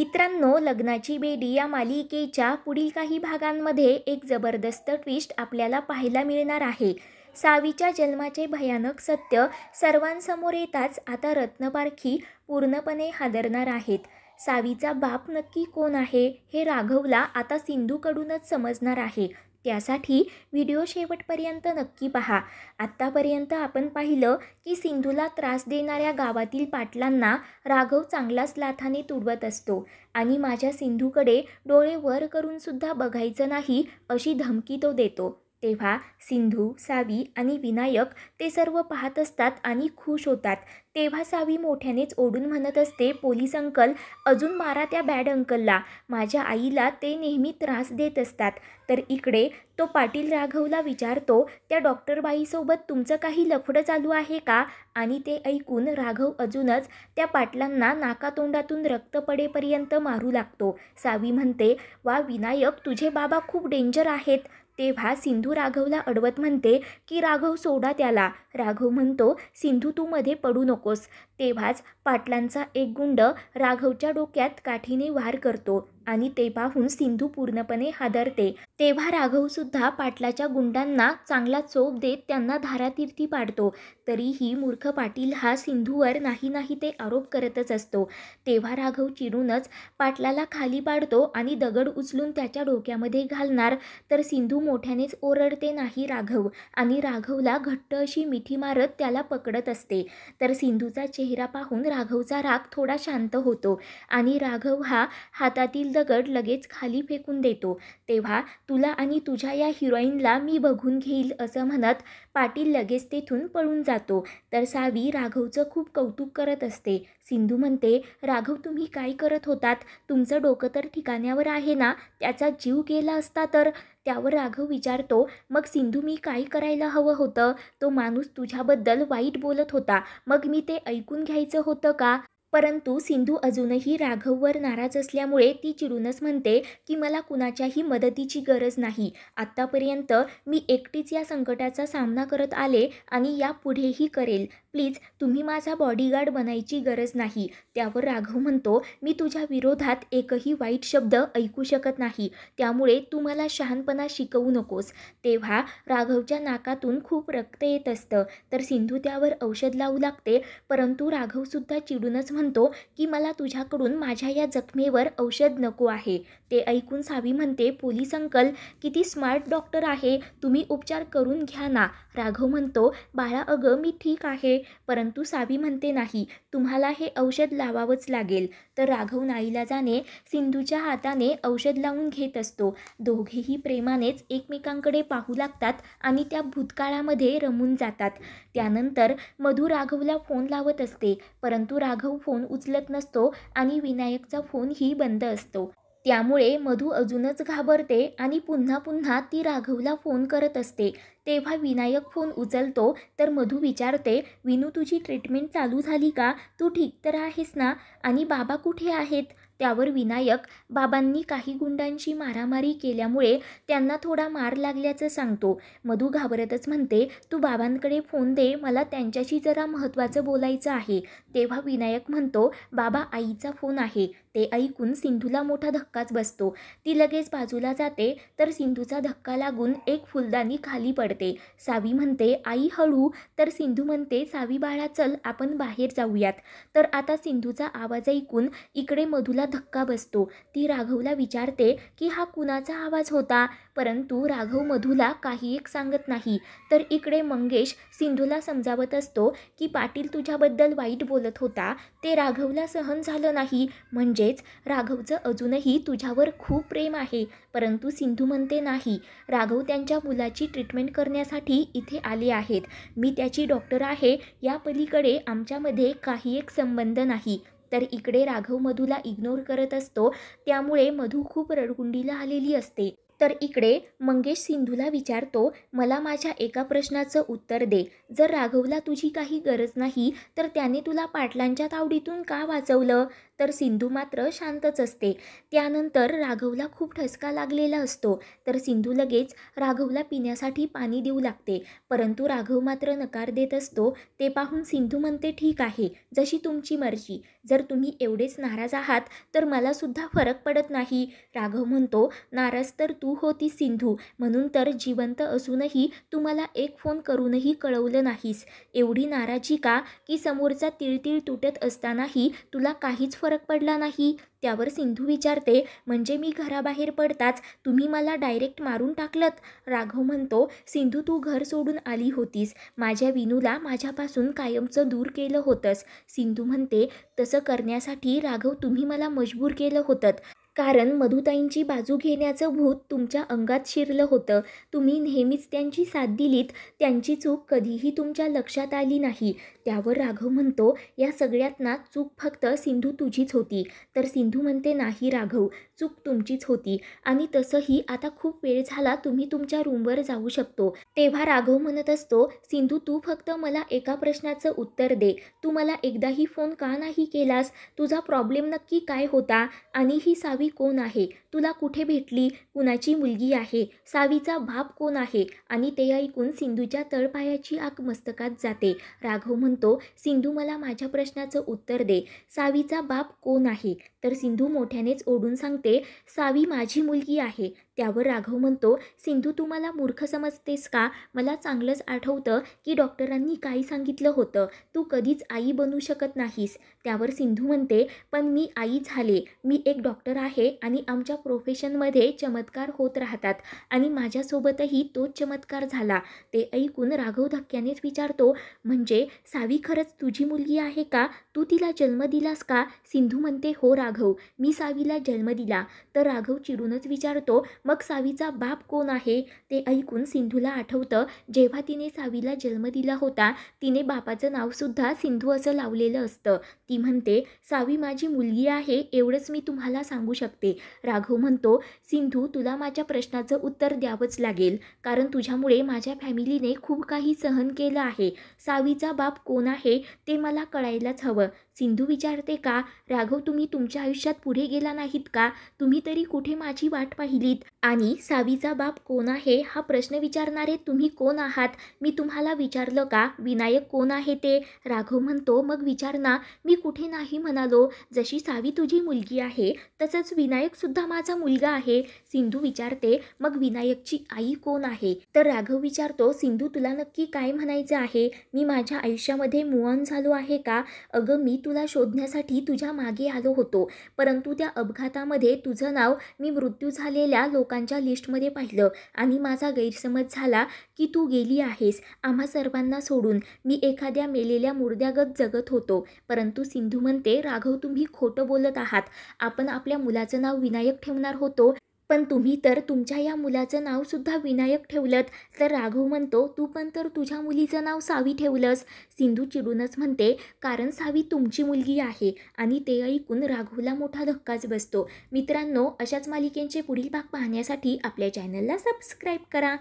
मित्रांनो लग्नाची बेडी या मालिकेच्या पुढील काही भागांमध्ये एक जबरदस्त ट्विस्ट आपल्याला पाहायला मिळणार आहे सावीच्या जन्माचे भयानक सत्य सर्वांसमोर येताच आता रत्नपारखी पूर्णपणे हादरणार आहेत सावीचा बाप नक्की कोण आहे हे राघवला आता सिंधूकडूनच समजणार आहे त्यासाठी व्हिडिओ शेवटपर्यंत नक्की पहा आत्तापर्यंत आपण पाहिलं की सिंधूला त्रास देणाऱ्या गावातील पाटलांना राघव चांगलाच लाथाने तुडवत असतो आणि माझ्या सिंधूकडे डोळे वर करूनसुद्धा बघायचं नाही अशी धमकी तो देतो तेव्हा सिंधू सावी आणि विनायक ते सर्व पाहत असतात आणि खुश होतात तेव्हा सावी मोठ्यानेच ओढून म्हणत असते पोलीस अंकल अजून मारा त्या बॅड अंकलला माझ्या आईला ते नेहमी त्रास देत असतात तर इकडे तो पाटील राघवला विचारतो त्या डॉक्टरबाईसोबत तुमचं काही लफडं चालू आहे का आणि ते ऐकून राघव अजूनच त्या पाटलांना नाकातोंडातून रक्त पडेपर्यंत मारू लागतो सावी म्हणते वा विनायक तुझे बाबा खूप डेंजर आहेत तेव्हा सिंधू राघवला अडवत म्हणते की राघव सोडा त्याला राघव म्हणतो सिंधू तू मध्ये पडू नकोस तेव्हाच पाटलांचा एक गुंड राघवच्या डोक्यात काठीने वार करतो आणि ते पाहून सिंधू पूर्णपणे हादरते तेव्हा राघवसुद्धा पाटलाच्या गुंडांना चांगला चोप देत त्यांना धारातीर्थी पाडतो तरीही मूर्ख पाटील हा सिंधूवर नाही नाही ते आरोप करतच असतो तेव्हा राघव चिरूनच पाटलाला खाली पाडतो आणि दगड उचलून त्याच्या डोक्यामध्ये घालणार तर सिंधू मोठ्यानेच ओरडते नाही राघव आणि राघवला घट्ट अशी मिठी मारत त्याला पकडत असते तर सिंधूचा चेहरा चेहरा पाहून राघवचा राग थोडा शांत होतो आणि राघव हा हातातील दगड लगेच खाली फेकून देतो तेव्हा तुला आणि तुझ्या या हिरोईनला मी बघून घेईल असं म्हणत पाटील लगेच तेथून पळून जातो तर सावी राघवचं खूप कौतुक करत असते सिंधू म्हणते राघव तुम्ही काय करत होतात तुमचं डोकं तर ठिकाण्यावर आहे ना त्याचा जीव गेला असता तर त्यावर राघव विचारतो मग सिंधू मी काय करायला हवं होतं तो माणूस तुझ्याबद्दल वाईट बोलत होता मग मी ते ऐकून घ्यायचं होतं का परंतु सिंधू अजूनही राघववर नाराज असल्यामुळे ती चिडूनच म्हणते की मला कुणाच्याही मदतीची गरज नाही आत्तापर्यंत मी एकटीच या संकटाचा सामना करत आले आणि यापुढेही करेल प्लीज तुम्ही माझा बॉडीगार्ड बनायची गरज नाही त्यावर राघव म्हणतो मी तुझ्या विरोधात एकही वाईट शब्द ऐकू शकत नाही त्यामुळे तू मला शहानपणा शिकवू नकोस तेव्हा राघवच्या नाकातून खूप रक्त येत असतं तर सिंधू त्यावर औषध लावू लागते परंतु राघवसुद्धा चिडूनच म्हणतो की मला तुझ्याकडून माझ्या या जखमेवर औषध नको आहे ते ऐकून सावी म्हणते पोलीस अंकल किती स्मार्ट डॉक्टर आहे तुम्ही उपचार करून घ्या ना राघव म्हणतो बाळा अगं मी ठीक आहे परंतु सावी म्हणते नाही तुम्हाला हे औषध लावावंच लागेल तर राघव नाईला जाणे सिंधूच्या हाताने औषध लावून घेत असतो दोघेही प्रेमानेच एकमेकांकडे पाहू लागतात आणि त्या भूतकाळामध्ये रमून जातात त्यानंतर मधू राघवला फोन लावत असते परंतु राघव फोन उचलत नसतो आणि विनायकचा फोनही बंद असतो त्यामुळे मधू अजूनच घाबरते आणि पुन्हा पुन्हा ती राघवला फोन करत असते तेव्हा विनायक फोन उचलतो तर मधू विचारते विनू तुझी ट्रीटमेंट चालू झाली का तू ठीक तर आहेस ना आणि बाबा कुठे आहेत त्यावर विनायक बाबांनी काही गुंडांशी मारामारी केल्यामुळे त्यांना थोडा मार लागल्याचं सांगतो मधू घाबरतच म्हणते तू बाबांकडे फोन दे मला त्यांच्याशी जरा महत्त्वाचं बोलायचं आहे तेव्हा विनायक म्हणतो बाबा आईचा फोन आहे ते ऐकून सिंधूला मोठा धक्काच बसतो ती लगेच बाजूला जाते तर सिंधूचा धक्का लागून एक फुलदानी खाली पड पडते सावी म्हणते आई हळू तर सिंधू म्हणते सावी बाळा चल आपण बाहेर जाऊयात तर आता सिंधूचा आवाज ऐकून इकडे मधूला धक्का बसतो ती राघवला विचारते की हा कुणाचा आवाज होता परंतु राघव मधूला काही एक सांगत नाही तर इकडे मंगेश सिंधूला समजावत असतो की पाटील तुझ्याबद्दल वाईट बोलत होता ते राघवला सहन झालं नाही म्हणजेच राघवचं अजूनही तुझ्यावर खूप प्रेम आहे परंतु सिंधू म्हणते नाही राघव त्यांच्या मुलाची ट्रीटमेंट करण्यासाठी इथे आले आहेत मी त्याची डॉक्टर आहे या पलीकडे आमच्यामध्ये काही एक संबंध नाही तर इकडे राघव मधूला इग्नोर करत असतो त्यामुळे मधू खूप रडगुंडीला आलेली असते तर इकडे मंगेश सिंधूला विचारतो मला माझ्या एका प्रश्नाचं उत्तर दे जर राघवला तुझी काही गरज नाही तर त्याने तुला पाटलांच्या तावडीतून का वाचवलं तर सिंधू मात्र शांतच असते त्यानंतर राघवला खूप ठसका लागलेला असतो तर सिंधू लगेच राघवला पिण्यासाठी पाणी देऊ लागते परंतु राघव मात्र नकार देत असतो ते पाहून सिंधू म्हणते ठीक आहे जशी तुमची मर्जी जर तुम्ही एवढेच नाराज आहात तर मला सुद्धा फरक पडत नाही राघव म्हणतो नाराज तर तू होती सिंधू म्हणून तर जिवंत असूनही तू मला एक फोन करूनही कळवलं नाहीस एवढी नाराजी का की समोरचा तिळतिळ तुटत असतानाही तुला काहीच फरक फरक पडला नाही त्यावर सिंधू विचारते म्हणजे मी घराबाहेर पडताच तुम्ही मला डायरेक्ट मारून टाकलत राघव म्हणतो सिंधू तू घर सोडून आली होतीस माझ्या विनूला माझ्यापासून कायमचं दूर केलं होतंस सिंधू म्हणते तसं करण्यासाठी राघव तुम्ही मला मजबूर केलं होतं कारण मधुताईंची बाजू घेण्याचं भूत तुमच्या अंगात शिरलं होतं तुम्ही नेहमीच त्यांची साथ दिलीत त्यांची चूक कधीही तुमच्या लक्षात आली नाही त्यावर राघव म्हणतो या सगळ्यात ना चूक फक्त सिंधू तुझीच होती तर सिंधू म्हणते नाही राघव चूक तुमचीच होती आणि तसंही आता खूप वेळ झाला तुम्ही तुमच्या रूमवर जाऊ शकतो तेव्हा राघव म्हणत असतो सिंधू तू फक्त मला एका प्रश्नाचं उत्तर दे तू मला एकदाही फोन का नाही केलास तुझा प्रॉब्लेम नक्की काय होता आणि ही सावी कोण आहे तुला कुठे भेटली कुणाची मुलगी आहे सावीचा बाप कोण आहे आणि ते ऐकून सिंधूच्या तळपायाची आग मस्तकात जाते राघव म्हणतो सिंधू मला माझ्या प्रश्नाचं उत्तर दे सावीचा बाप कोण आहे तर सिंधू मोठ्यानेच ओढून सांगते सावी माझी मुलगी आहे त्यावर राघव म्हणतो सिंधू तू मला मूर्ख समजतेस का मला चांगलंच आठवतं की डॉक्टरांनी काय सांगितलं होतं तू कधीच आई बनू शकत नाहीस त्यावर सिंधू म्हणते पण मी आई झाले मी एक डॉक्टर आहे आहे आणि आमच्या प्रोफेशनमध्ये चमत्कार होत राहतात आणि माझ्यासोबतही तोच चमत्कार झाला ते ऐकून राघव धक्क्यानेच विचारतो म्हणजे सावी खरंच तुझी मुलगी आहे का तू तिला जन्म दिलास का सिंधू म्हणते हो राघव मी सावीला जन्म दिला तर राघव चिरूनच विचारतो मग सावीचा बाप कोण आहे ते ऐकून सिंधूला आठवतं जेव्हा तिने सावीला जन्म दिला होता तिने बापाचं नावसुद्धा सिंधू असं लावलेलं असतं ती म्हणते सावी माझी मुलगी आहे एवढंच मी तुम्हाला सांगू शकते राघव म्हणतो सिंधू तुला माझ्या प्रश्नाचं उत्तर द्यावंच लागेल कारण तुझ्यामुळे माझ्या फॅमिलीने खूप काही सहन केलं आहे सावीचा बाप कोण आहे ते मला कळायलाच हवं सिंधू विचारते का राघव तुम्ही तुमच्या आयुष्यात पुढे गेला नाहीत का तुम्ही तरी कुठे माझी वाट पाहिलीत आणि सावीचा बाप कोण आहे हा प्रश्न विचारणारे तुम्ही कोण आहात मी तुम्हाला विचारलं का विनायक कोण आहे ते राघव म्हणतो मग विचार ना मी कुठे नाही म्हणालो जशी सावी तुझी मुलगी आहे तसंच विनायकसुद्धा माझा मुलगा आहे सिंधू विचारते मग विनायकची आई कोण आहे तर राघव विचारतो सिंधू तुला नक्की काय म्हणायचं आहे मी माझ्या आयुष्यामध्ये मुवन झालो आहे का अगं मी तुला शोधण्यासाठी तुझ्या मागे आलो होतो परंतु त्या अपघातामध्ये तुझं नाव मी मृत्यू झालेल्या लोकांच्या लिस्टमध्ये पाहिलं आणि माझा गैरसमज झाला की तू गेली आहेस आम्हा सर्वांना सोडून मी एखाद्या मेलेल्या मुर्द्यागत जगत होतो परंतु सिंधू म्हणते राघव तुम्ही खोटं बोलत आहात आपण आपल्या मुलाचं नाव विनायक ठेवणार होतो पण तुम्ही तर तुमच्या या मुलाचं नावसुद्धा विनायक ठेवलंत तर राघव म्हणतो तू पण तर तुझ्या मुलीचं नाव सावी ठेवलंस सिंधू चिडूनच म्हणते कारण सावी तुमची मुलगी आहे आणि ते ऐकून राघवला मोठा धक्काच बसतो मित्रांनो अशाच मालिकेंचे पुढील भाग पाहण्यासाठी आपल्या चॅनलला सबस्क्राईब करा